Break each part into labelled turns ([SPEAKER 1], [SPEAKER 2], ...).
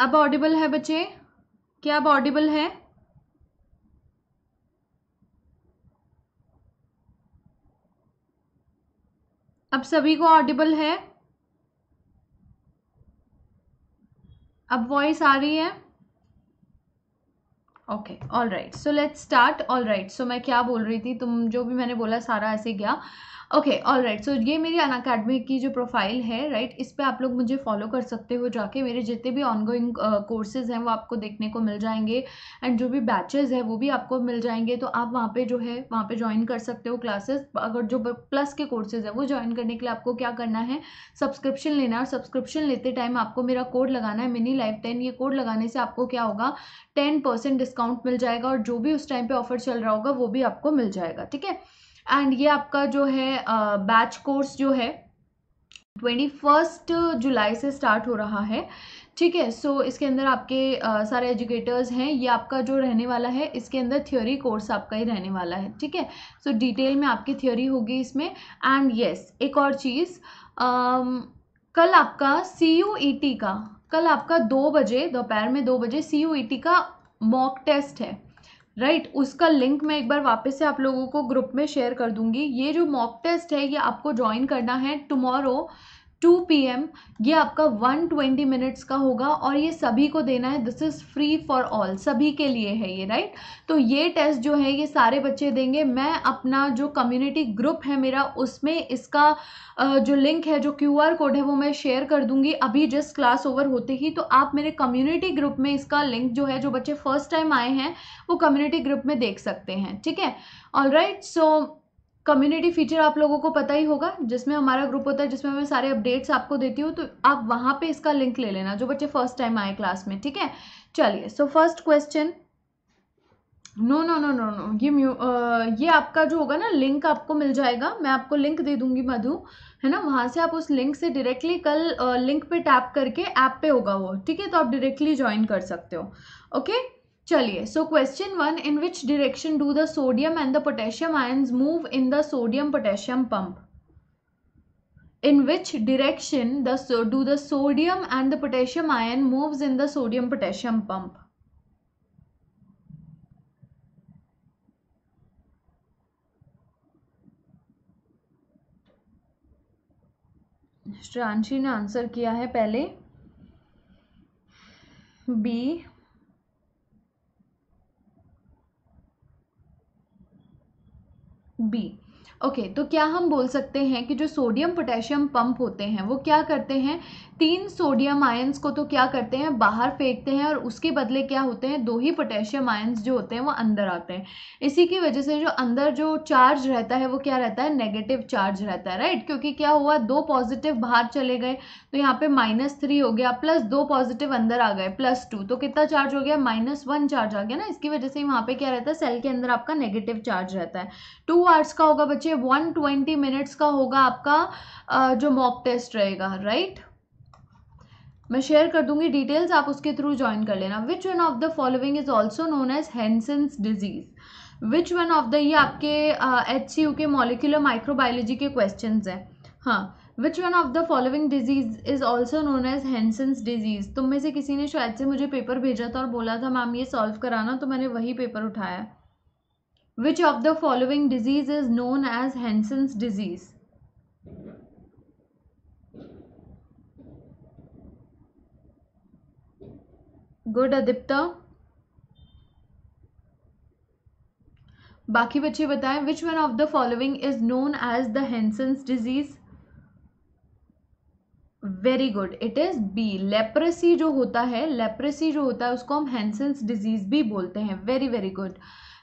[SPEAKER 1] अब ऑडिबल है बच्चे क्या अब ऑडिबल है अब सभी को ऑडिबल है अब वॉइस आ रही है okay all right so let's start all right so मैं क्या बोल रही थी तुम जो भी मैंने बोला सारा ऐसे गया ओके ऑल राइट सो ये मेरी अन अकेडमी की जो प्रोफाइल है राइट right, इस पर आप लोग मुझे फॉलो कर सकते हो जाके मेरे जितने भी ऑनगोइंग कोर्सेज हैं वो आपको देखने को मिल जाएंगे एंड जो भी बैचेज है वो भी आपको मिल जाएंगे तो आप वहाँ पे जो है वहाँ पे ज्वाइन कर सकते हो क्लासेस अगर जो प्लस के कोर्सेज है वो ज्वाइन करने के लिए आपको क्या करना है सब्सक्रिप्शन लेना है और सब्सक्रिप्शन लेते टाइम आपको मेरा कोड लगाना है मिनी लाइफ टेन ये कोड लगाने से आपको क्या होगा टेन परसेंट डिस्काउंट मिल जाएगा और जो भी उस टाइम पे ऑफर चल रहा होगा वो भी आपको मिल जाएगा ठीक है एंड ये आपका जो है बैच कोर्स जो है ट्वेंटी फर्स्ट जुलाई से स्टार्ट हो रहा है ठीक है सो इसके अंदर आपके आ, सारे एजुकेटर्स हैं ये आपका जो रहने वाला है इसके अंदर थ्योरी कोर्स आपका ही रहने वाला है ठीक है सो डिटेल में आपकी थ्योरी होगी इसमें एंड येस yes, एक और चीज़ कल आपका सी यू ई टी का कल आपका दो बजे दोपहर में दो बजे सी यू ई टी का मॉक टेस्ट है राइट right, उसका लिंक मैं एक बार वापस से आप लोगों को ग्रुप में शेयर कर दूंगी ये जो मॉक टेस्ट है ये आपको ज्वाइन करना है टुमारो टू पी एम ये आपका वन ट्वेंटी मिनट्स का होगा और ये सभी को देना है this is free for all सभी के लिए है ये राइट तो ये टेस्ट जो है ये सारे बच्चे देंगे मैं अपना जो कम्युनिटी ग्रुप है मेरा उसमें इसका जो लिंक है जो क्यू आर कोड है वो मैं शेयर कर दूंगी अभी जस्ट क्लास ओवर होते ही तो आप मेरे कम्युनिटी ग्रुप में इसका लिंक जो है जो बच्चे फर्स्ट टाइम आए हैं वो कम्युनिटी ग्रुप में देख सकते हैं ठीक है all right so community feature आप लोगों को पता ही होगा जिसमें हमारा ग्रुप होता है जिसमें मैं सारे अपडेट्स आपको देती हूँ तो आप वहाँ पे इसका लिंक ले लेना जो बच्चे फर्स्ट टाइम आए क्लास में ठीक है चलिए so first question no no no no no ये म्यू ये आपका जो होगा ना लिंक आपको मिल जाएगा मैं आपको लिंक दे दूंगी मधु है ना वहाँ से आप उस लिंक से डायरेक्टली कल लिंक पे टैप करके ऐप पे होगा वो ठीक है तो आप डायरेक्टली ज्वाइन कर सकते हो ओके okay? चलिए so question one in which direction do the sodium and the potassium ions move in the sodium potassium pump in which direction do the sodium and the potassium ion moves in the sodium potassium pump Shranshi ने answer किया है पहले B B. Okay okay, तो क्या हम बोल सकते हैं कि जो सोडियम पोटेशियम पंप होते हैं वो क्या करते हैं तीन सोडियम आयंस को तो क्या करते हैं बाहर फेंकते हैं और उसके बदले क्या होते हैं दो ही पोटेशियम आयंस जो होते हैं वो अंदर आते हैं इसी की वजह से जो अंदर जो चार्ज रहता है वो क्या रहता है नेगेटिव चार्ज रहता है राइट क्योंकि क्या हुआ दो पॉजिटिव बाहर चले गए तो यहाँ पे माइनस थ्री हो गया प्लस दो पॉजिटिव अंदर आ गए प्लस टू तो कितना चार्ज हो गया माइनस वन चार्ज आ गया ना इसकी वजह से वहाँ पर क्या रहता है सेल के अंदर आपका नेगेटिव चार्ज रहता है टू आर्स का होगा बच्चे 120 मिनट्स का होगा आपका जो मॉक टेस्ट रहेगा राइट मैं शेयर कर दूंगी डिटेल्स आप उसके थ्रू ज्वाइन कर लेना which one of the following is also known as Hansen's disease which one of the ये आपके एच सी यू के मॉलिकुलर माइक्रोबायोलॉजी के क्वेश्चन हैं हाँ which one of the following disease is also known as Hansen's disease तुम में से किसी ने शायद से मुझे पेपर भेजा था और बोला था मैम ये सॉल्व कराना तो मैंने वही पेपर उठाया Which of the following disease is known as Hansen's disease? Good Adhipta बाकी बच्चे बताएं which one of the following is known as the Hansen's disease very good it is B leprosy जो होता है लेप्रेसी जो होता है उसको हम हेंसन्स डिजीज भी बोलते हैं very very good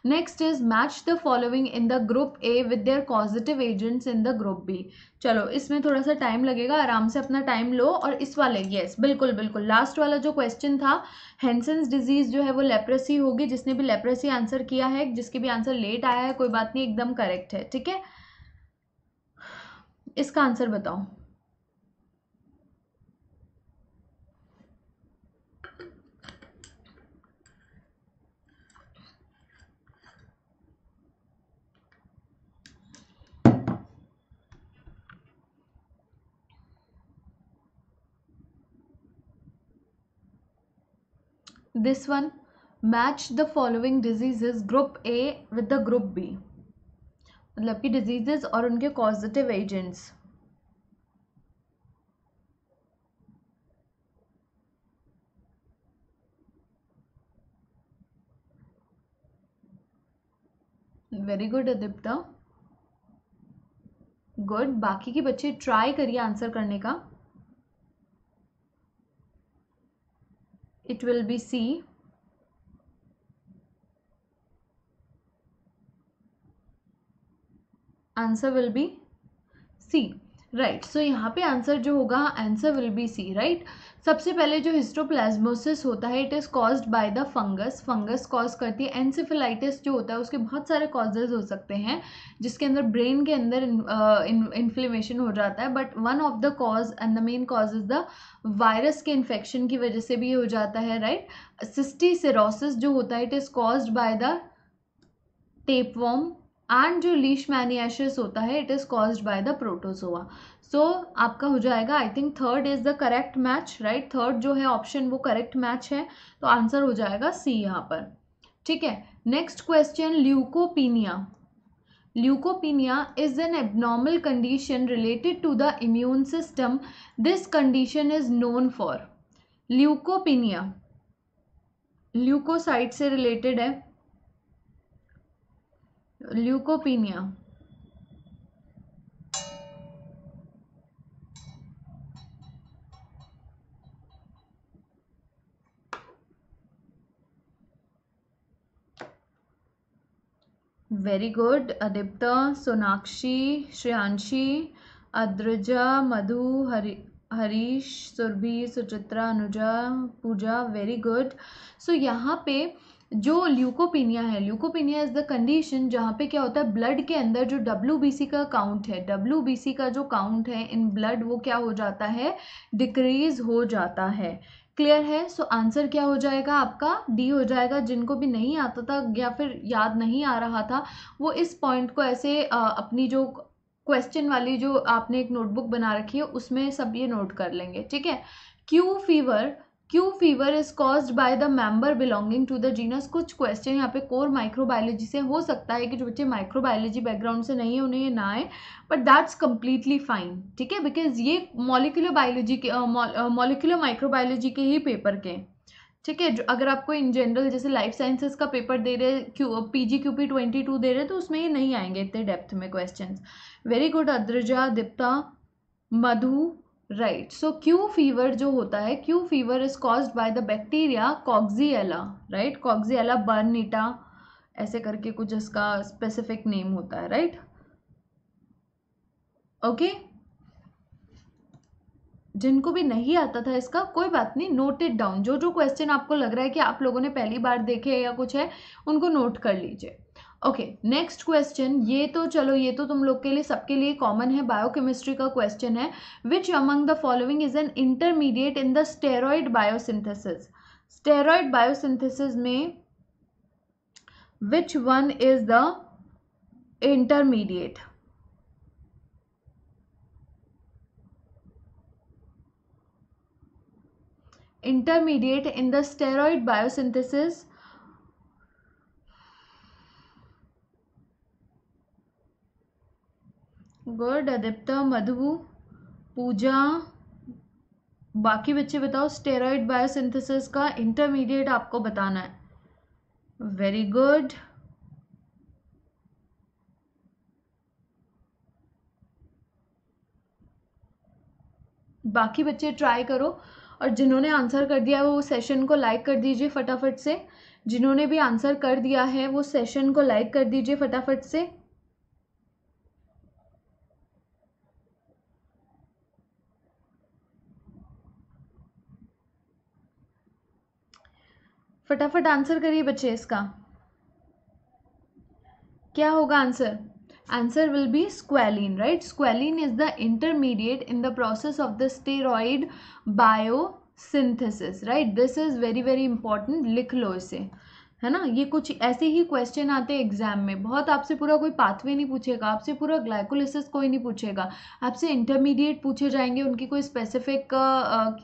[SPEAKER 1] next is match the following in the group A with their positive agents in the group B चलो इसमें थोड़ा सा टाइम लगेगा आराम से अपना टाइम लो और इस वाले येस बिल्कुल बिल्कुल लास्ट वाला जो क्वेश्चन था हैंसन्स डिजीज़ जो है वो लेप्रेसी होगी जिसने भी लेप्रेसी आंसर किया है जिसके भी आंसर लेट आया है कोई बात नहीं एकदम करेक्ट है ठीक है इसका आंसर बताओ This one match the following diseases group A with the group B. मतलब कि diseases और उनके causative agents. Very good Adipta good बाकी के बच्चे ट्राई करिए आंसर करने का it will be C answer will be C right right, so so यहाँ पे आंसर जो होगा answer will be C right सबसे पहले जो हिस्टोप्लाज्मोसिस होता है it is caused by the fungus fungus cause करती है एनसिफिलाइटिस जो होता है उसके बहुत सारे कॉजेज हो सकते हैं जिसके अंदर ब्रेन के अंदर इन्फ्लेमेशन uh, हो जाता है but one of the cause and the main cause is the virus के इन्फेक्शन की वजह से भी हो जाता है राइट सिस्टी सिरोसिस जो होता है it is caused by the tapeworm and जो लीश मैनिएशस होता है it is cause by the protozoa so आपका हो जाएगा I think third is the correct match right third जो है ऑप्शन वो करेक्ट मैच है तो आंसर हो जाएगा सी यहाँ पर ठीक है next question leukopenia leukopenia is an abnormal condition related to the immune system this condition is known for leukopenia leukocyte से रिलेटेड है leukopenia very good Adipta Sonakshi Shreyanshi Adraja Madhu Hari Harish Surabhi Suchitra Anuja Puja very good so यहाँ पे जो ल्यूकोपीनिया है ल्यूकोपीनिया इज़ द कंडीशन जहाँ पे क्या होता है ब्लड के अंदर जो डब्ल्यू का काउंट है डब्ल्यू का जो काउंट है इन ब्लड वो क्या हो जाता है डिक्रीज हो जाता है क्लियर है सो so, आंसर क्या हो जाएगा आपका डी हो जाएगा जिनको भी नहीं आता था या फिर याद नहीं आ रहा था वो इस पॉइंट को ऐसे आ, अपनी जो क्वेश्चन वाली जो आपने एक नोटबुक बना रखी है उसमें सब ये नोट कर लेंगे ठीक है Q fever Q fever is caused by the member belonging to the genus कुछ क्वेश्चन यहाँ पे कोर माइक्रोबायोलॉजी से हो सकता है कि जो बच्चे माइक्रोबायोलॉजी बैकग्राउंड से नहीं है उन्हें ये ना आए बट दैट्स कम्प्लीटली फाइन ठीक है बिकॉज ये मॉलिकुलर बायोलॉजी के मॉलिकुलर माइक्रोबायोलॉजी के ही पेपर के ठीक है अगर आपको इन जनरल जैसे लाइफ साइंसेस का पेपर दे रहे Q P G Q P twenty two दे रहे तो उसमें ये नहीं आएंगे इतने डेप्थ में question very good Adraja Dipta Madhu right so Q fever जो होता है Q fever is caused by the bacteria Coxiella right Coxiella burnetii ऐसे करके कुछ इसका स्पेसिफिक नेम होता है राइट right? Okay okay? जिनको भी नहीं आता था इसका कोई बात नहीं नोट इट डाउन जो जो क्वेश्चन आपको लग रहा है कि आप लोगों ने पहली बार देखे या कुछ है उनको नोट कर लीजिए ओके नेक्स्ट क्वेश्चन ये तो चलो ये तो तुम लोग के लिए सबके लिए कॉमन है बायोकेमिस्ट्री का क्वेश्चन है which among the following is an intermediate in the steroid biosynthesis steroid biosynthesis में which one is the intermediate intermediate in the steroid biosynthesis good Adipta Madhu Puja बाकी बच्चे बताओ स्टेरॉइड बायोसिंथेसिस का इंटरमीडिएट आपको बताना है वेरी गुड बाकी बच्चे ट्राई करो और जिन्होंने आंसर कर दिया है वो सेशन को लाइक कर दीजिए फटाफट से जिन्होंने भी आंसर कर दिया है वो सेशन को लाइक कर दीजिए फटाफट से फटाफट आंसर करिए बच्चे इसका क्या होगा answer will will be right squalene is the intermediate in the process of the steroid bio biosynthesis right this is very very important लिख लो इसे है ना ये कुछ ऐसे ही क्वेश्चन आते हैं एग्जाम में बहुत आपसे पूरा कोई पाथवे नहीं पूछेगा आपसे पूरा ग्लाइकोलिसिस कोई नहीं पूछेगा आपसे इंटरमीडिएट पूछे जाएंगे उनकी कोई स्पेसिफिक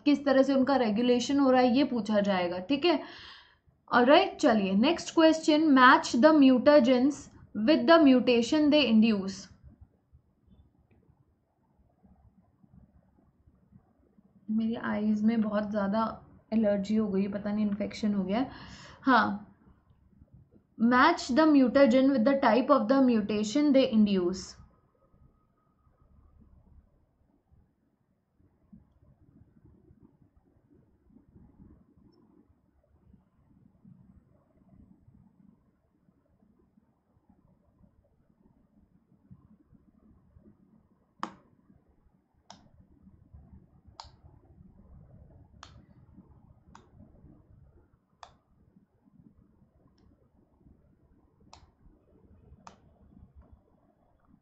[SPEAKER 1] किस तरह से उनका रेगुलेशन हो रहा है ये पूछा जाएगा ठीक है राइट चलिए next question match the mutagens with the mutation they induce मेरी आईज में बहुत ज़्यादा एलर्जी हो गई पता नहीं इन्फेक्शन हो गया हाँ match the mutagen with the type of the mutation they induce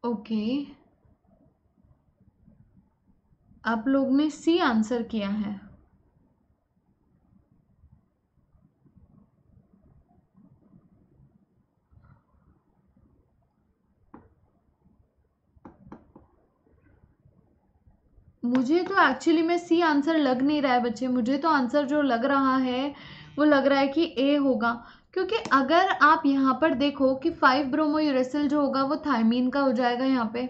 [SPEAKER 1] okay आप लोग ने सी आंसर किया है मुझे तो एक्चुअली में सी आंसर लग नहीं रहा है बच्चे मुझे तो आंसर जो लग रहा है वो लग रहा है कि ए होगा क्योंकि अगर आप यहाँ पर देखो कि फाइव ब्रोमो यूरेसिल जो होगा वो थायमीन का हो जाएगा यहाँ पे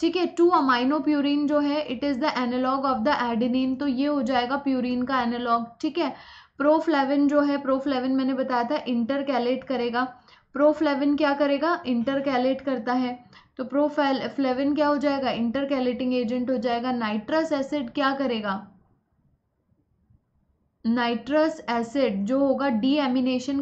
[SPEAKER 1] ठीक है टू अमाइनो प्यूरिन जो है it is the analogue of the adenine तो ये हो जाएगा प्यूरिन का एनालॉग ठीक है प्रोफ्लेविन जो है प्रोफ्लेविन मैंने बताया था इंटरकैलेट करेगा प्रोफ्लेविन क्या करेगा कैलेट करता है तो प्रोफ्लेविन क्या हो जाएगा कैलेटिंग एजेंट हो जाएगा नाइट्रस एसिड क्या करेगा नाइट्रस एसिड जो होगा डी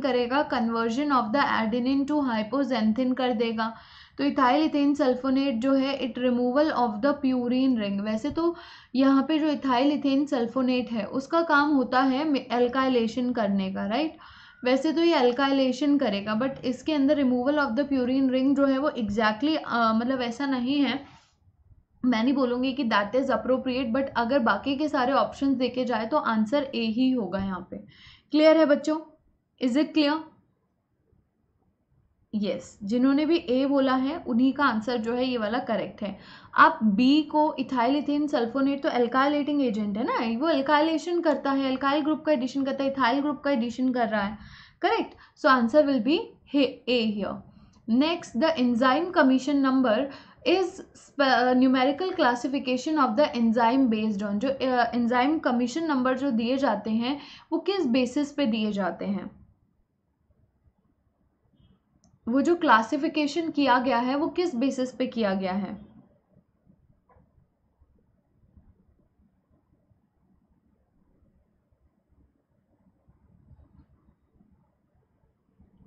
[SPEAKER 1] करेगा conversion of the adenine to hypoxanthine कर देगा तो इथाइल इथेन सल्फोनेट जो है it removal of the purine ring वैसे तो यहाँ पे जो इथाइल इथेन सल्फोनेट है उसका काम होता है एल्काइलेशन करने का राइट वैसे तो ये अल्काइलेशन करेगा बट इसके अंदर removal of the purine ring जो है वो एग्जैक्टली exactly, uh, मतलब ऐसा नहीं है मैं नहीं बोलूंगी कि दैट इज़ अप्रोप्रिएट बट अगर बाकी के सारे ऑप्शन देखे जाए तो आंसर ए ही होगा यहाँ पे क्लियर है बच्चों इज़ इट क्लियर यस जिन्होंने भी ए बोला है उन्हीं का आंसर जो है ये वाला करेक्ट है आप बी को इथाइल इथेन सल्फोनेट तो एल्काइलेटिंग एजेंट है ना वो एल्काइलेशन करता है एल्काइल ग्रुप का एडिशन करता है इथाइल ग्रुप का एडिशन कर रहा है correct so answer will be A here next the enzyme commission number is numerical classification of the enzyme based on जो एंजाइम कमीशन नंबर जो दिए जाते हैं वो किस बेसिस पे दिए जाते हैं वो जो क्लासिफिकेशन किया गया है वो किस बेसिस पे किया गया है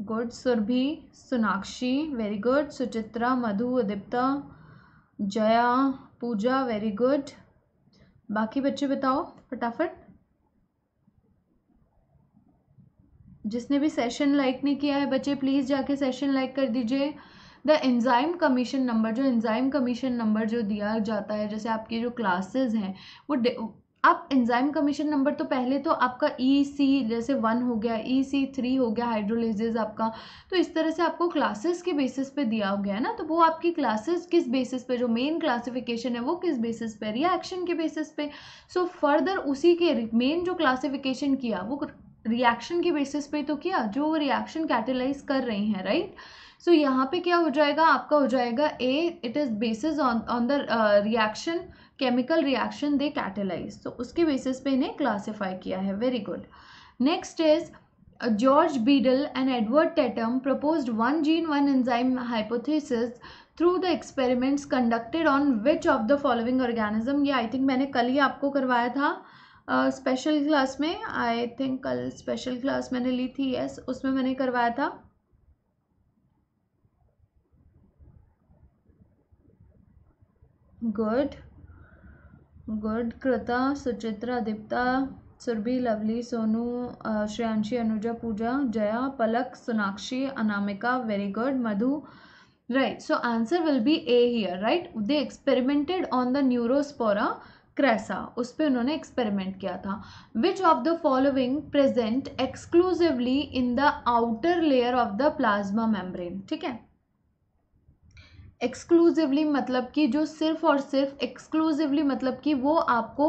[SPEAKER 1] good Surabhi Sonakshi very good Suchitra Madhu Udipta Jaya Puja very good बाकी बच्चे बताओ फटाफट जिसने भी सेशन लाइक नहीं किया है बच्चे प्लीज़ जाके सेशन लाइक कर दीजिए द एंजाइम कमीशन नंबर जो एंजाइम कमीशन नंबर जो दिया जाता है जैसे आपकी जो क्लासेस हैं वो अब एंजाइम कमीशन नंबर तो पहले तो आपका ई e सी जैसे वन हो गया ई सी थ्री हो गया हाइड्रोलिजिज आपका तो इस तरह से आपको क्लासेस के बेसिस पे दिया हो गया है ना तो वो आपकी क्लासेस किस बेसिस पे जो मेन क्लासिफिकेशन है वो किस बेसिस पे रिएक्शन के बेसिस पे सो so, फर्दर उसी के मेन जो क्लासिफिकेशन किया वो रिएक्शन के बेसिस पे तो किया जो वो रिएक्शन कैटेलाइज कर रही हैं राइट सो यहाँ पे क्या हो जाएगा आपका हो जाएगा A it is basis on on the reaction chemical reaction they catalyse तो उसके बेसिस पे इन्हें क्लासिफाई किया है very good next is George Beadle and Edward Tatum propose one gene one enzyme hypothesis through the experiments conducted on which of the following organism ये I think मैंने कल ही आपको करवाया था स्पेशल uh, क्लास में I think कल special class मैंने ली थी यस yes, उसमें मैंने करवाया था good good Krita Suchitra Dipta Surabhi Lovely Sonu Shreyanshi Anuja Puja Jaya Palak Sonakshi Anamika very good Madhu right so answer will be A here right they experimented on the Neurospora crassa उस पर उन्होंने एक्सपेरिमेंट किया था which of the following present exclusively in the outer layer of the plasma membrane ठीक है exclusively मतलब कि जो सिर्फ और सिर्फ एक्सक्लूसिवली मतलब कि वो आपको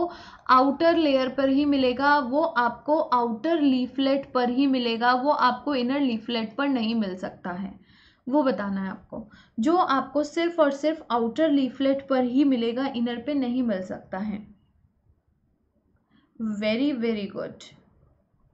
[SPEAKER 1] आउटर लेयर पर ही मिलेगा वो आपको आउटर लीफलेट पर ही मिलेगा वो आपको इनर लीफलेट पर नहीं मिल सकता है वो बताना है आपको जो आपको सिर्फ और सिर्फ आउटर लीफलेट पर ही मिलेगा इनर पे नहीं मिल सकता है वेरी वेरी गुड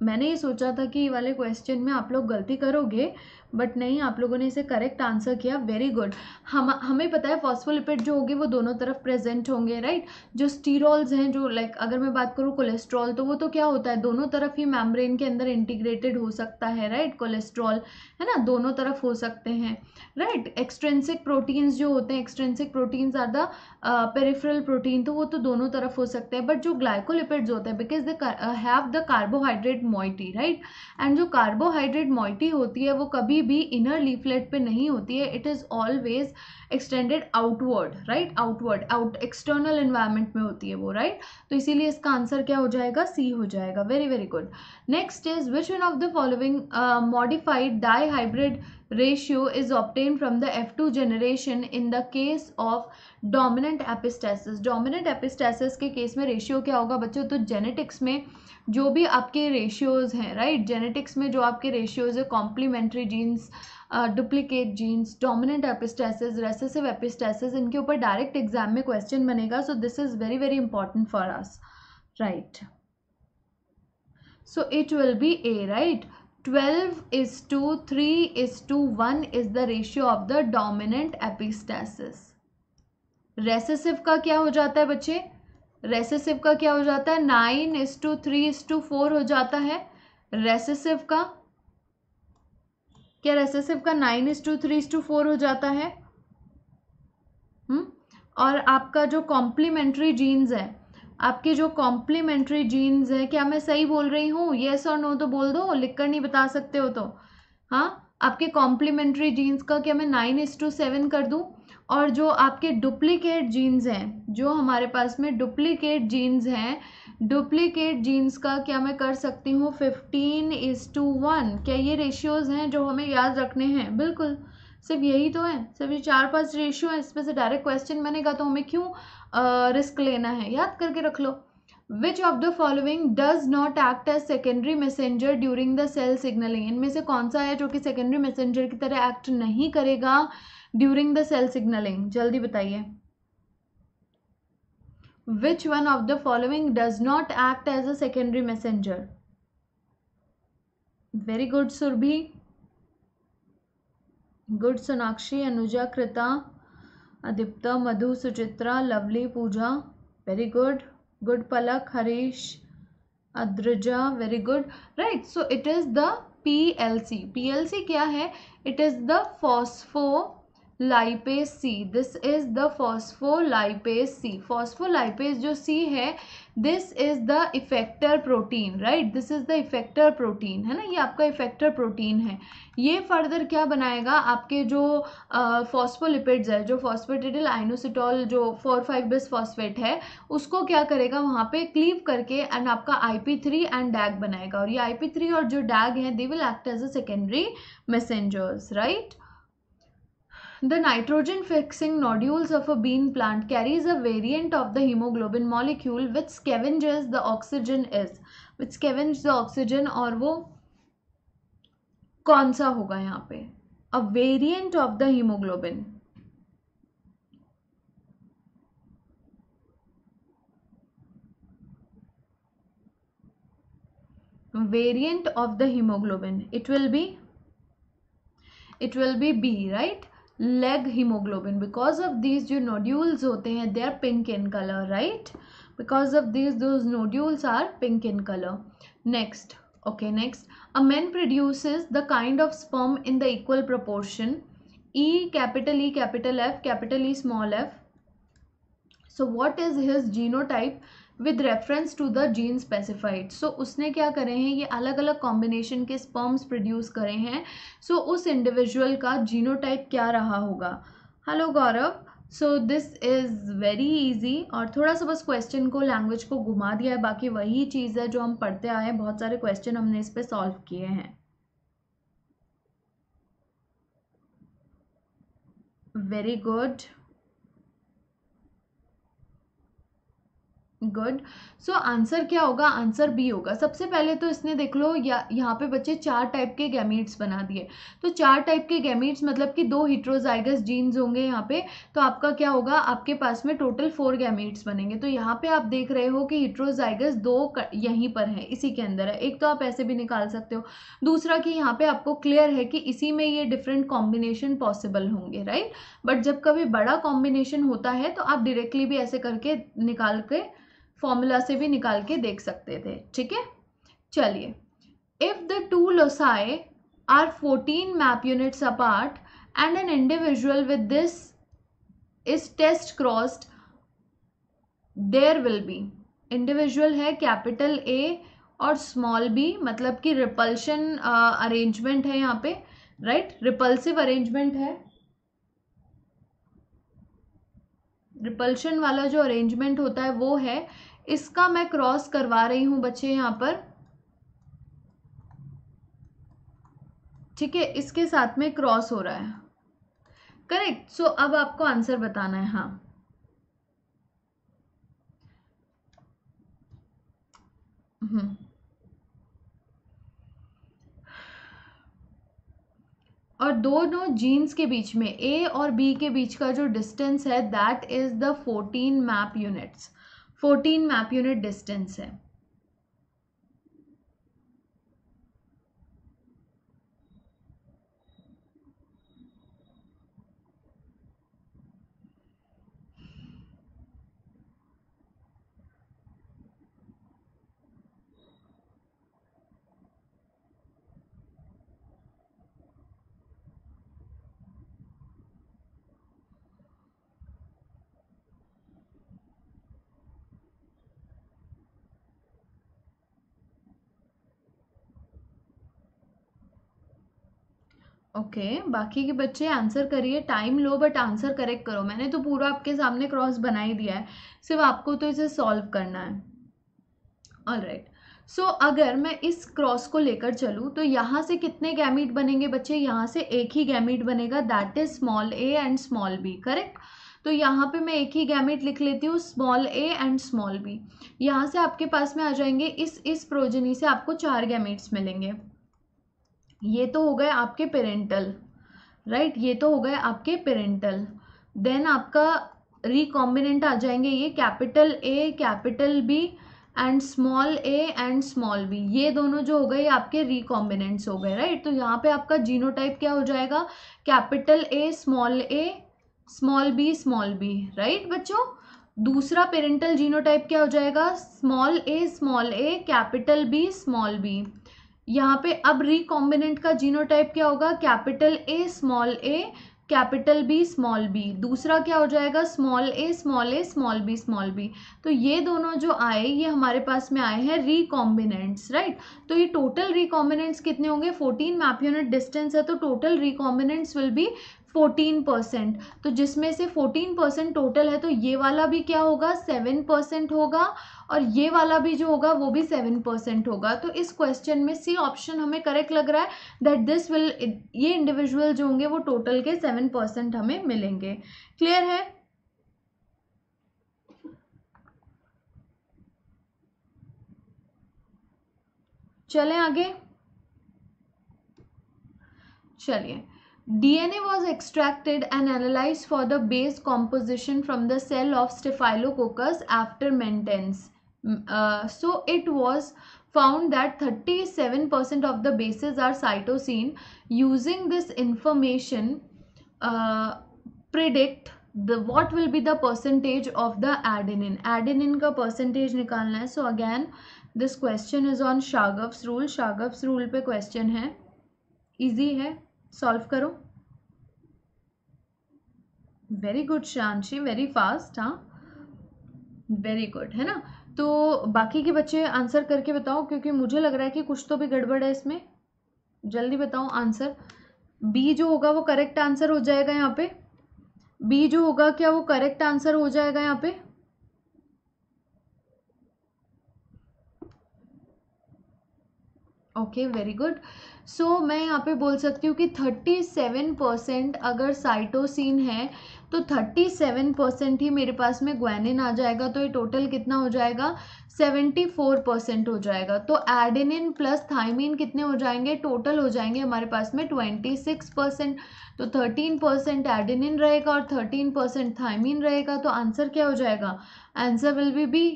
[SPEAKER 1] मैंने ये सोचा था कि ये वाले क्वेश्चन में आप लोग गलती करोगे बट नहीं आप लोगों ने इसे करेक्ट आंसर किया वेरी गुड हम हमें पता है फॉस्फोलिपिड जो होंगे वो दोनों तरफ प्रेजेंट होंगे राइट जो स्टीरोल्स हैं जो लाइक like, अगर मैं बात करूँ कोलेस्ट्रॉल तो वो तो क्या होता है दोनों तरफ ही मैमब्रेन के अंदर इंटीग्रेटेड हो सकता है राइट कोलेस्ट्रॉल है ना दोनों तरफ हो सकते हैं राइट एक्सट्रेंसिक प्रोटीन्स जो होते हैं extrinsic proteins are the protein तो वो तो दोनों तरफ हो सकते हैं बट जो ग्लाइकोलिपिड्स होते हैं because they have the carbohydrate moiety right and जो कार्बोहाइड्रेट मोइटी होती है वो कभी कभी भी इनर लीफलेट पे नहीं होती है it is always extended outward right outward out external environment में होती है वो राइट right? तो इसीलिए इसका आंसर क्या हो जाएगा सी हो जाएगा very very good next is which one of the following modified dihybrid ratio is obtained from the F2 generation in the case of dominant epistasis. Dominant epistasis के case में ratio क्या होगा बच्चों तो genetics में जो भी आपके रेशियोज हैं राइट जेनेटिक्स में जो आपके रेशियोज है complementary genes duplicate genes dominant epistasis recessive epistasis इनके ऊपर डायरेक्ट एग्जाम में क्वेश्चन बनेगा so this is very very important for us right so it will be A right 12 is to 3 is to 1 is the ratio of the dominant epistasis recessive का क्या हो जाता है बच्चे recessive का क्या हो जाता है 9 is to 3 is to 4 हो जाता है recessive का क्या रेसेसिव का nine is to three is to four हो जाता है हुँ? और आपका जो कॉम्प्लीमेंट्री जीन्स है आपके जो कॉम्प्लीमेंट्री जीन्स हैं क्या मैं सही बोल रही हूँ येस और नो तो बोल दो लिख कर नहीं बता सकते हो तो हाँ आपके कॉम्प्लीमेंट्री जीन्स का क्या मैं नाइन इस टू सेवन कर दूँ और जो आपके डुप्लीकेट जीन्स हैं जो हमारे पास में डुप्लीकेट जीन्स हैं डुप्लीकेट जीन्स का क्या मैं कर सकती हूँ फिफ्टीन इज़ टू वन क्या ये रेशियोज़ हैं जो हमें याद रखने हैं बिल्कुल सिर्फ यही तो है सिर्फ ये चार पांच रेशियो है इसमें से डायरेक्ट क्वेश्चन बनेगा तो हमें क्यों रिस्क लेना है याद करके रख लो which of the following does not act as secondary messenger during the cell signaling इनमें से कौन सा है जो कि सेकेंडरी मैसेंजर की तरह एक्ट नहीं करेगा ड्यूरिंग द सेल सिग्नलिंग जल्दी बताइए which one of the following does not act as a secondary messenger very good Surabhi good Sonakshi Anuja Krita Adipta Madhu Suchitra lovely Pooja very good good Palak Harish Adraja very good right so it is the P L C P L C क्या है it is the phospholipase C this is the phospholipase C phospholipase जो C है this is the effector protein right this is the effector protein है ना ये आपका effector protein है ये फर्दर क्या बनाएगा आपके जो फॉस्फोलिपिड्स uh, है जो फॉस्फेटेडल आइनोसिटॉल जो फोर फाइव बिस फॉस्फेट है उसको क्या करेगा वहाँ पे क्लीव करके एंड आपका I P three and DAG बनाएगा और ये आई पी थ्री और जो डैग है they will act as a secondary messengers right The nitrogen fixing nodules of a bean plant carries a variant of the hemoglobin molecule which scavenges the oxygen is which scavenges the oxygen or वो कौन सा होगा यहाँ पे variant of the hemoglobin. variant of the hemoglobin it will be it will be b right leg hemoglobin because of these जो nodules होते हैं they are pink in colour right because of these दो nodules are pink in colour next okay next a man produce the kind of sperm in the equal proportion E capital E capital F capital E small F so what is his genotype with reference to the gene specified so उसने क्या करे हैं ये अलग अलग combination के sperms produce करे हैं सो so, उस इंडिविजुअल का जीनोटाइप क्या रहा होगा hello Gaurav so this is very easy और थोड़ा सा बस क्वेश्चन को लैंग्वेज को घुमा दिया है बाकी वही चीज़ है जो हम पढ़ते आए हैं बहुत सारे क्वेश्चन हमने इस पर सॉल्व किए हैं very good good so answer क्या होगा आंसर बी होगा सबसे पहले तो इसने देख लो या यहाँ पे बच्चे चार टाइप के गैमीट्स बना दिए तो चार टाइप के गैमीट्स मतलब कि दो हिट्रोजाइगस जीन्स होंगे यहाँ पे तो आपका क्या होगा आपके पास में टोटल फोर गैमीट्स बनेंगे तो यहाँ पे आप देख रहे हो कि हिट्रोजाइगस दो यहीं पर है इसी के अंदर है एक तो आप ऐसे भी निकाल सकते हो दूसरा कि यहाँ पे आपको क्लियर है कि इसी में ये डिफरेंट कॉम्बिनेशन पॉसिबल होंगे राइट बट जब कभी बड़ा कॉम्बिनेशन होता है तो आप डिरेक्टली भी ऐसे करके निकाल के फॉर्मूला से भी निकाल के देख सकते थे ठीक है चलिए if the two loci are 14 map units apart and an individual with this is test crossed there will be individual है कैपिटल ए और स्मॉल बी मतलब कि रिपल्शन अरेंजमेंट uh, है यहाँ पे राइट रिपल्सिव अरेंजमेंट है रिपल्शन वाला जो अरेंजमेंट होता है वो है इसका मैं क्रॉस करवा रही हूं बच्चे यहां पर ठीक है इसके साथ में क्रॉस हो रहा है करेक्ट सो so, अब आपको आंसर बताना है हाँ हम्म। और दोनों जीन्स के बीच में ए और बी के बीच का जो डिस्टेंस है that is the fourteen map units 14 map unit distance है ओके okay, बाकी के बच्चे आंसर करिए टाइम लो बट आंसर करेक्ट करो मैंने तो पूरा आपके सामने क्रॉस बना ही दिया है सिर्फ आपको तो इसे सॉल्व करना है ऑल राइट सो अगर मैं इस क्रॉस को लेकर चलूँ तो यहाँ से कितने गैमिट बनेंगे बच्चे यहाँ से एक ही गैमिट बनेगा that is small A and small B correct तो यहाँ पे मैं एक ही गैमिट लिख लेती हूँ small A and small B यहाँ से आपके पास में आ जाएंगे इस इस प्रोजनी से आपको चार गैमिट्स मिलेंगे ये तो हो गए आपके पेरेंटल राइट ये तो हो गए आपके पेरेंटल देन आपका रिकॉम्बिनेंट आ जाएंगे ये capital A capital B and small A and small B ये दोनों जो हो गए आपके रिकॉम्बिनेंट्स हो गए राइट तो यहाँ पे आपका जीनोटाइप क्या हो जाएगा capital A small A small B small B right बच्चों दूसरा पेरेंटल जीनोटाइप क्या हो जाएगा small A small A capital B small B यहाँ पे अब रिकॉम्बिनेंट का जीनोटाइप क्या होगा capital A small A capital B small B दूसरा क्या हो जाएगा small A small A small B small B तो ये दोनों जो आए ये हमारे पास में आए हैं रिकॉम्बिनेंट्स राइट तो ये टोटल रिकॉम्बिनेंट्स कितने होंगे 14 मैप यूनिट डिस्टेंस है तो total recombinants will be 14 percent तो जिसमें से 14 परसेंट टोटल है तो ये वाला भी क्या होगा 7 परसेंट होगा और ये वाला भी जो होगा वो भी सेवन परसेंट होगा तो इस क्वेश्चन में सी ऑप्शन हमें करेक्ट लग रहा है दैट दिस विल ये इंडिविजुअल जो होंगे वो टोटल के सेवन परसेंट हमें मिलेंगे क्लियर है चलें आगे चलिए DNA was extracted and analyzed for the base composition from the cell of Staphylococcus after maintenance. uh, so it was found that 37% of the bases are cytosine using this information uh, predict the what will be the percentage of the adenine adenine का percentage निकालना है so again this question is on Shargav's rule Shargav's rule पे question है easy है solve करो very good Shanshi very fast हाँ very good है ना तो बाकी के बच्चे आंसर करके बताओ क्योंकि मुझे लग रहा है कि कुछ तो भी गड़बड़ है इसमें जल्दी बताओ आंसर बी जो होगा वो करेक्ट आंसर हो जाएगा यहाँ पे बी जो होगा क्या वो करेक्ट आंसर हो जाएगा यहाँ पे ओके वेरी गुड सो मैं यहाँ पे बोल सकती हूँ कि थर्टी सेवन परसेंट अगर साइटोसिन है तो थर्टी सेवन परसेंट ही मेरे पास में ग्वेनिन आ जाएगा तो ये टोटल कितना हो जाएगा सेवेंटी फोर परसेंट हो जाएगा तो एडेनिन प्लस थाइमिन कितने हो जाएंगे टोटल हो जाएंगे हमारे पास में ट्वेंटी सिक्स परसेंट तो थर्टीन परसेंट एडेनिन रहेगा और थर्टीन परसेंट थाइमिन रहेगा तो आंसर क्या हो जाएगा answer will be B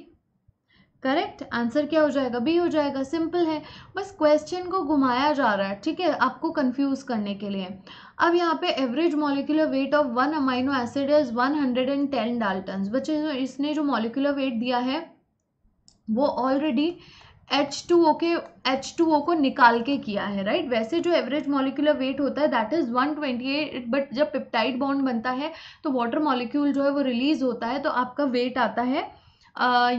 [SPEAKER 1] correct answer क्या हो जाएगा बी हो जाएगा सिंपल है बस क्वेश्चन को घुमाया जा रहा है ठीक है आपको कंफ्यूज करने के लिए अब यहाँ पे average molecular weight of one amino acid is 110 dalton बच्चे इसने जो मॉलिकुलर वेट दिया है वो ऑलरेडी एच टू ओ के एच टू ओ को निकाल के किया है राइट right? वैसे जो एवरेज मॉलिकुलर वेट होता है that is one twenty eight but जब पिप्टाइड बॉन्ड बनता है तो वाटर मॉलिक्यूल जो है वो रिलीज होता है तो आपका वेट आता है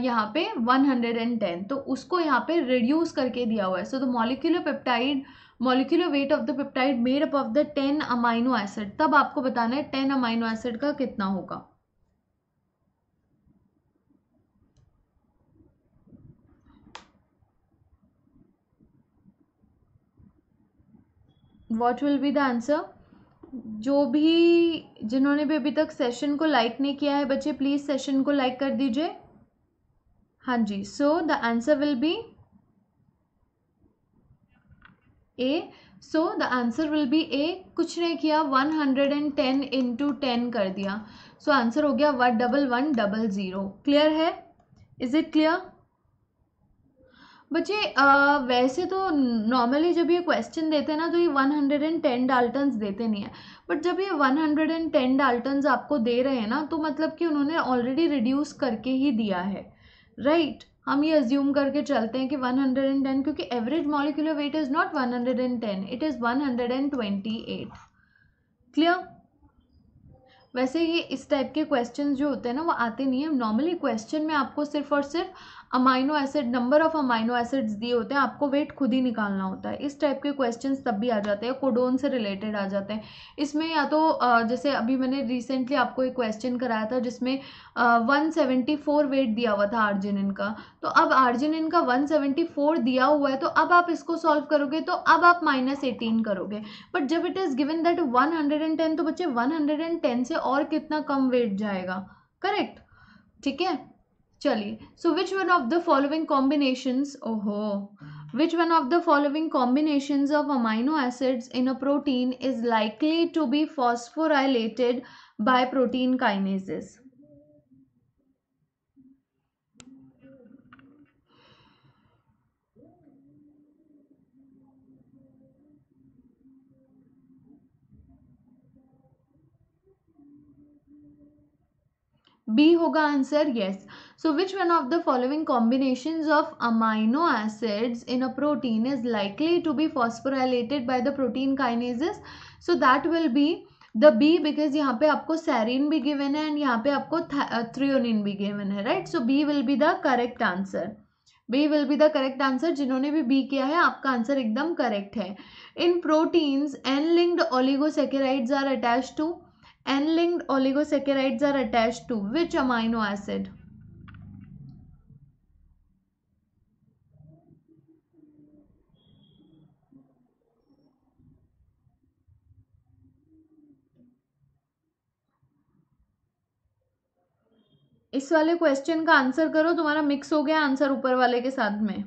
[SPEAKER 1] यहाँ पे 110 तो उसको यहाँ पे रिड्यूस करके दिया हुआ है so the molecular peptide molecular weight of the peptide made up of the 10 amino acid तब आपको बताना है 10 अमाइनो एसिड का कितना होगा what will be the answer जो भी जिन्होंने भी अभी तक सेशन को लाइक नहीं किया है बच्चे प्लीज़ सेशन को लाइक कर दीजिए हाँ जी so the answer will be A so the answer will be A कुछ नहीं किया one hundred and ten into ten कर दिया सो so, आंसर हो गया one double one double zero clear है इज़ इट क्लियर बच्चे uh, वैसे तो नॉर्मली जब ये क्वेश्चन देते हैं ना तो ये one hundred and ten daltons देते नहीं है बट जब ये one hundred and ten daltons आपको दे रहे हैं ना तो मतलब कि उन्होंने ऑलरेडी रिड्यूस करके ही दिया है राइट right? हम ये अज्यूम करके चलते हैं कि 110 क्योंकि average molecular weight is not 110 it is 128 clear वैसे ये इस टाइप के क्वेश्चन जो होते हैं ना वो आते नहीं है नॉर्मली क्वेश्चन में आपको सिर्फ और सिर्फ amino acid number of amino acids दिए होते हैं आपको वेट खुद ही निकालना होता है इस टाइप के क्वेश्चंस तब भी आ जाते हैं कोडोन से रिलेटेड आ जाते हैं इसमें या तो जैसे अभी मैंने रिसेंटली आपको एक क्वेश्चन कराया था जिसमें वन सेवेंटी फोर वेट दिया हुआ था आर्जिनिन का तो अब आर्जिनिन का वन सेवेंटी फोर दिया हुआ है तो अब आप इसको सॉल्व करोगे तो अब आप माइनस एटीन करोगे बट जब it is given that one hundred and ten तो बच्चे वन हंड्रेड एंड टेन से और कितना कम वेट जाएगा करेक्ट ठीक है so so which one of the following combinations ओहो which one of the following combinations of amino acids in a protein is likely to be phosphorylated by protein kinases B होगा answer yes so which one of the following combination of amino acids in a protein is likely to be phosphorylated by the protein kinases so that will be the B because यहाँ पे आपको सैरिन भी given है and यहाँ पे आपको threonine uh, भी given है right so B will be the correct answer B will be the correct answer जिन्होंने भी बी किया है आपका आंसर एकदम करेक्ट है in proteins N linked oligosaccharides are attach to N-linked oligosaccharides are attached to which amino acid? इस वाले question का आंसर करो तुम्हारा मिक्स हो गया आंसर ऊपर वाले के साथ में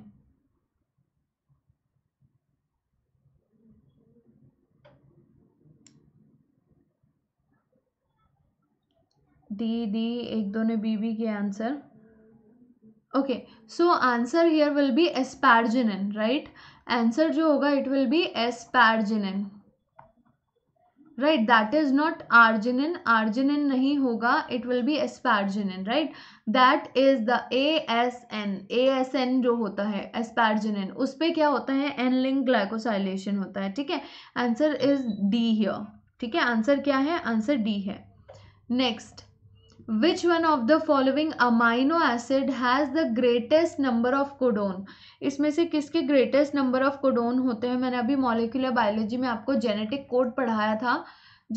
[SPEAKER 1] डी डी एक दो ने बी बी किया answer okay so answer here will be asparagine right answer जो होगा it will be asparagine right that is not arginine arginine नहीं होगा it will be asparagine right that is the A S N A S N जो होता है एस्पैरजिन उस पर क्या होता है एन लिंक ग्लाइकोसाइलेशन होता है ठीक है आंसर इज डी हियर ठीक है आंसर क्या है आंसर डी है next which one of the following amino acid has the greatest number of codon इसमें से किसके greatest number of codon होते हैं मैंने अभी molecular biology में आपको genetic code पढ़ाया था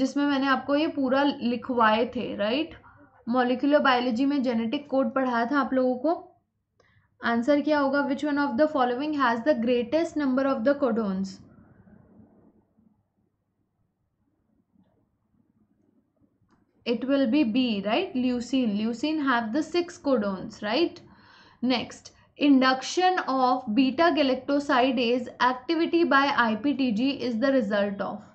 [SPEAKER 1] जिसमें मैंने आपको ये पूरा लिखवाए थे राइट मोलिकुलर बायोलॉजी में जेनेटिक कोड पढ़ाया था आप लोगों को आंसर क्या होगा which one of the following has the greatest number of the codons it will be B, right? Leucine. Leucine have the six codons, right? Next, induction of beta galactosidase activity by IPTG is the result of.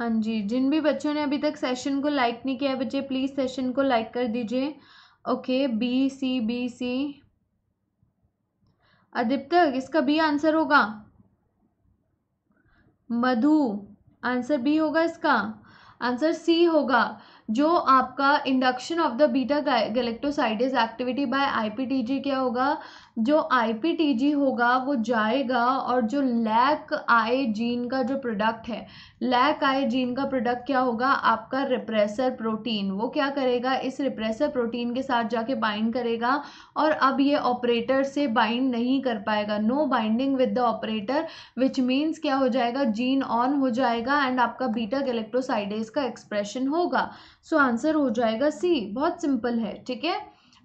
[SPEAKER 1] हाँ जी जिन भी बच्चों ने अभी तक session को like नहीं किया है बच्चे प्लीज़ सेशन को लाइक कर दीजिए okay B C B C अधिपतक इसका बी आंसर होगा मधु आंसर बी होगा इसका आंसर सी होगा जो आपका induction of the beta galactosidase activity by IPTG क्या होगा जो आईपीटीजी होगा वो जाएगा और जो लैक आए जीन का जो प्रोडक्ट है लैक आए जीन का प्रोडक्ट क्या होगा आपका रिप्रेसर प्रोटीन वो क्या करेगा इस रिप्रेसर प्रोटीन के साथ जाके बाइंड करेगा और अब ये ऑपरेटर से बाइंड नहीं कर पाएगा no binding with the operator which means क्या हो जाएगा जीन ऑन हो जाएगा एंड आपका बीटा गलेक्टोसाइडेस का एक्सप्रेशन होगा सो आंसर हो जाएगा सी बहुत सिंपल है ठीक है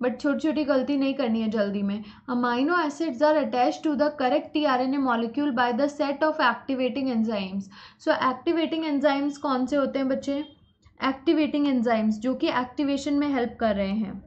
[SPEAKER 1] बट छोटी छोटी गलती नहीं करनी है जल्दी में amino acids are attach to the correct T R N A molecule by the set of activating enzymes so activating enzymes कौन से होते हैं बच्चे एक्टिवेटिंग एंजाइम्स जो कि एक्टिवेशन में हेल्प कर रहे हैं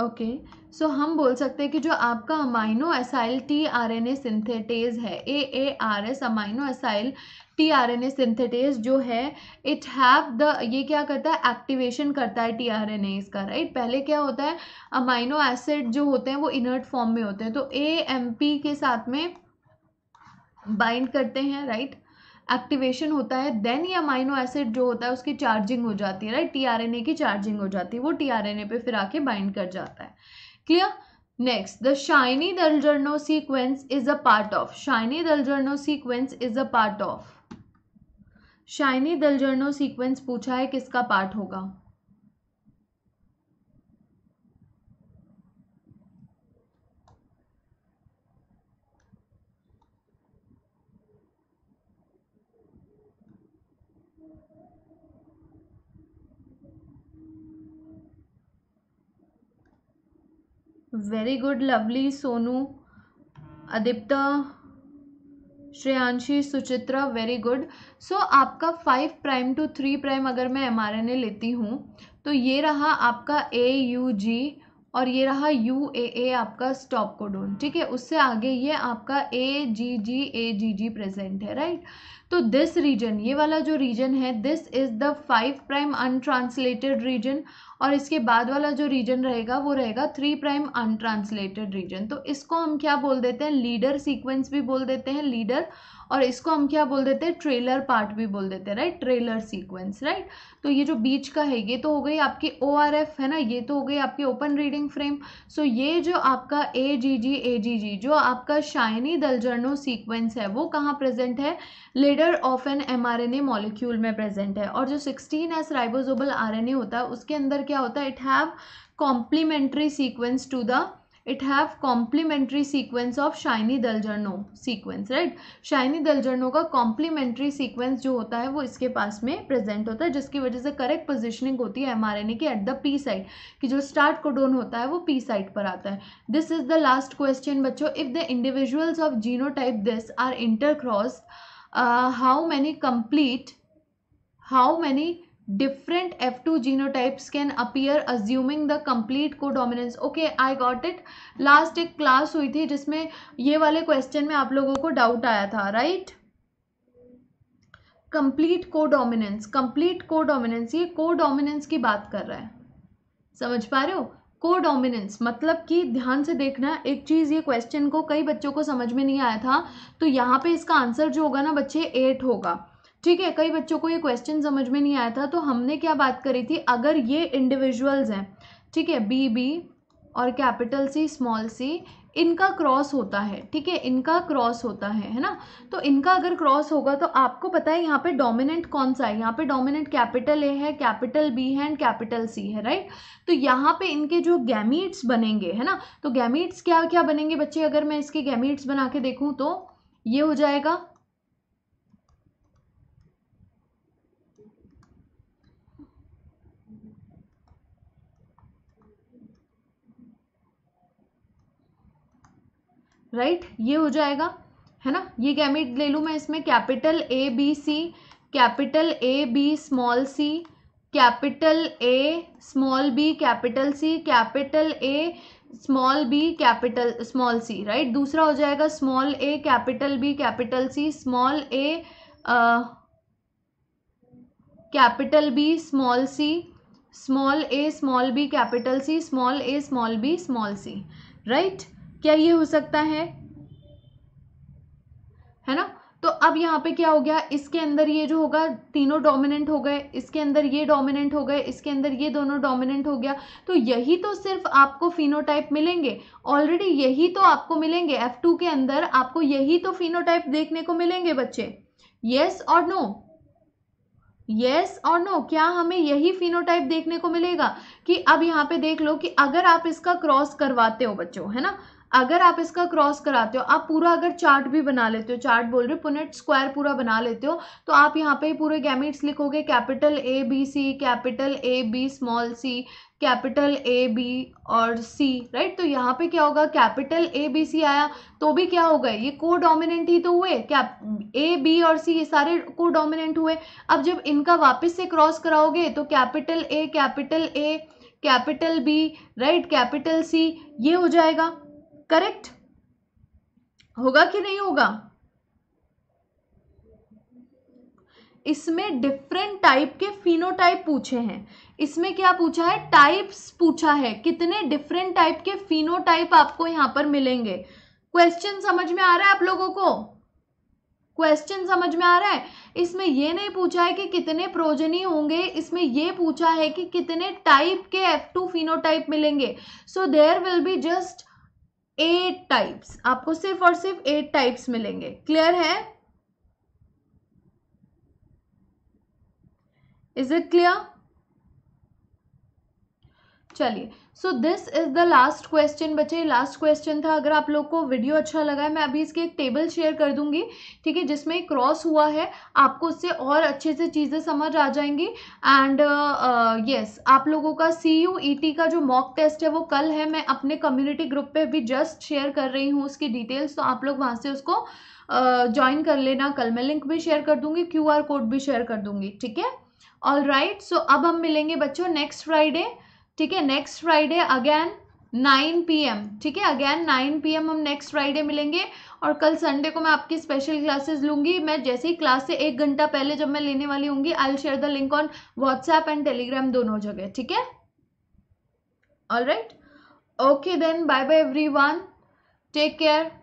[SPEAKER 1] ओके okay. सो so, हम बोल सकते हैं कि जो आपका amino acyl T R N A synthetase है A A R S amino acyl T R N A synthetase जो है इट हैव द ये क्या करता है एक्टिवेशन करता है टी आर एन ए इसका राइट right? पहले क्या होता है अमाइनो एसिड जो होते हैं वो इनर्ट फॉर्म में होते हैं तो ए एम पी के साथ में बाइंड करते हैं राइट right? एक्टिवेशन होता है देन ये अमाइनो एसिड जो होता है उसकी चार्जिंग हो जाती है राइट टीआरएनए की चार्जिंग हो जाती है वो टीआरएनए पे फिर आके बाइंड कर जाता है clear next the Shine Dalgarno sequence is a part of Shine Dalgarno sequence is a part of Shine Dalgarno sequence पूछा है किसका पार्ट होगा very good lovely Sonu Adipta Shreyanshi Suchitra very good so आपका five prime to three prime अगर मैं M लेती हूँ तो ये रहा आपका ए यू जी और ये रहा यू ए ए आपका स्टॉप कोडोन ठीक है उससे आगे ये आपका A G G A G G present है राइट तो दिस रीजन ये वाला जो रीजन है this is the five prime untranslated region और इसके बाद वाला जो रीजन रहेगा वो रहेगा थ्री प्राइम अनट्रांसलेटेड रीजन तो इसको हम क्या बोल देते हैं लीडर सीक्वेंस भी बोल देते हैं लीडर और इसको हम क्या बोल देते हैं ट्रेलर पार्ट भी बोल देते हैं राइट ट्रेलर सीक्वेंस राइट तो ये जो बीच का है ये तो हो गई आपकी ओ है ना ये तो हो गई आपकी ओपन रीडिंग फ्रेम सो ये जो आपका A G G A G जी जो आपका शाइनी दलजर्नो सीक्वेंस है वो कहाँ प्रेजेंट है leader of an M R N A molecule में प्रेजेंट है और जो sixteen S ribosomal R N A होता है उसके अंदर क्या होता है it have complementary sequence to the it have complementary sequence of Shine Dalgarno sequence right Shine Dalgarno का complementary sequence जो होता है वो इसके पास में present होता है जिसकी वजह से correct positioning होती है mRNA की at the P site कि जो start codon होता है वो P site पर आता है this is the last question बच्चों if the individuals of genotype this are intercrossed uh, how many complete how many different F2 genotypes can appear assuming the complete codominance. Okay, I got it. Last एक class हुई थी जिसमें ये वाले question में आप लोगों को doubt आया था right? Complete codominance, complete codominance codominance ये को डोमिनेंस की बात कर रहा है समझ पा रहे हो को मतलब कि ध्यान से देखना एक चीज़ ये क्वेश्चन को कई बच्चों को समझ में नहीं आया था तो यहाँ पे इसका आंसर जो होगा ना बच्चे एट होगा ठीक है कई बच्चों को ये क्वेश्चन समझ में नहीं आया था तो हमने क्या बात करी थी अगर ये इंडिविजुअल्स हैं ठीक है बी बी और कैपिटल सी स्मॉल सी इनका क्रॉस होता है ठीक है इनका क्रॉस होता है है ना तो इनका अगर क्रॉस होगा तो आपको पता है यहाँ पे डोमिनेंट कौन सा है यहाँ पे डोमिनेंट कैपिटल ए है कैपिटल बी है एंड कैपिटल सी है राइट तो यहाँ पे इनके जो गैमीट्स बनेंगे है ना तो गैमीट्स क्या क्या बनेंगे बच्चे अगर मैं इसके गैमीट्स बना के देखूँ तो ये हो जाएगा राइट right? ये हो जाएगा है ना ये गैमिट ले लूँ मैं इसमें capital A B C capital A B small C capital A small B capital C capital A small B capital small C right दूसरा हो जाएगा small A capital B capital C small A capital B small C small A small B capital C small A small B small C right क्या ये हो सकता है है ना तो अब यहाँ पे क्या हो गया इसके अंदर ये जो होगा तीनों डोमिनेंट हो गए इसके अंदर ये डोमिनेंट हो गए इसके अंदर ये दोनों डोमिनेंट हो गया तो यही तो सिर्फ आपको फिनोटाइप मिलेंगे ऑलरेडी यही तो आपको मिलेंगे एफ टू के अंदर आपको यही तो फिनोटाइप देखने को मिलेंगे बच्चे येस और नो येस और नो क्या हमें यही फिनोटाइप देखने को मिलेगा कि अब यहाँ पे देख लो कि अगर आप इसका क्रॉस करवाते हो बच्चों है ना अगर आप इसका क्रॉस कराते हो आप पूरा अगर चार्ट भी बना लेते हो चार्ट बोल रहे हो पुनेट स्क्वायर पूरा बना लेते हो तो आप यहाँ पे पूरे गैमिट्स लिखोगे capital A B C capital A B small C capital A B और सी राइट तो यहाँ पे क्या होगा कैपिटल ए बी सी आया तो भी क्या होगा ये को डोमिनेंट ही तो हुए क्या ए बी और सी ये सारे को डोमिनेंट हुए अब जब इनका वापस से क्रॉस कराओगे तो capital A capital A capital B right capital C ये हो जाएगा करेक्ट होगा कि नहीं होगा इसमें डिफरेंट टाइप के फिनोटाइप पूछे हैं इसमें क्या पूछा है टाइप्स पूछा है कितने डिफरेंट टाइप के फिनोटाइप आपको यहां पर मिलेंगे क्वेश्चन समझ में आ रहा है आप लोगों को क्वेश्चन समझ में आ रहा है इसमें यह नहीं पूछा है कि कितने प्रोजनी होंगे इसमें यह पूछा है कि कितने टाइप के F2 फिनोटाइप मिलेंगे so there will be just eight types आपको सिर्फ और सिर्फ एट टाइप्स मिलेंगे क्लियर है इज इट क्लियर चलिए so this is the last question बच्चे लास्ट क्वेश्चन था अगर आप लोग को वीडियो अच्छा लगा है मैं अभी इसके एक टेबल शेयर कर दूंगी ठीक है जिसमें क्रॉस हुआ है आपको उससे और अच्छे से चीज़ें समझ आ जाएंगी and yes uh, uh, yes, आप लोगों का सी यू ई टी का जो मॉक टेस्ट है वो कल है मैं अपने कम्युनिटी ग्रुप पे भी जस्ट शेयर कर रही हूँ उसकी डिटेल्स तो आप लोग वहाँ से उसको ज्वाइन uh, कर लेना कल मैं लिंक भी शेयर कर दूंगी क्यू आर कोड भी शेयर कर दूंगी ठीक है ऑल राइट सो अब हम मिलेंगे बच्चों नेक्स्ट फ्राइडे ठीक है नेक्स्ट फ्राइडे अगेन 9 पीएम ठीक है अगेन 9 पीएम हम नेक्स्ट फ्राइडे मिलेंगे और कल संडे को मैं आपकी स्पेशल क्लासेस लूंगी मैं जैसे ही क्लास से एक घंटा पहले जब मैं लेने वाली हूँ I share the link on WhatsApp and Telegram दोनों जगह ठीक है all right okay then bye bye everyone take care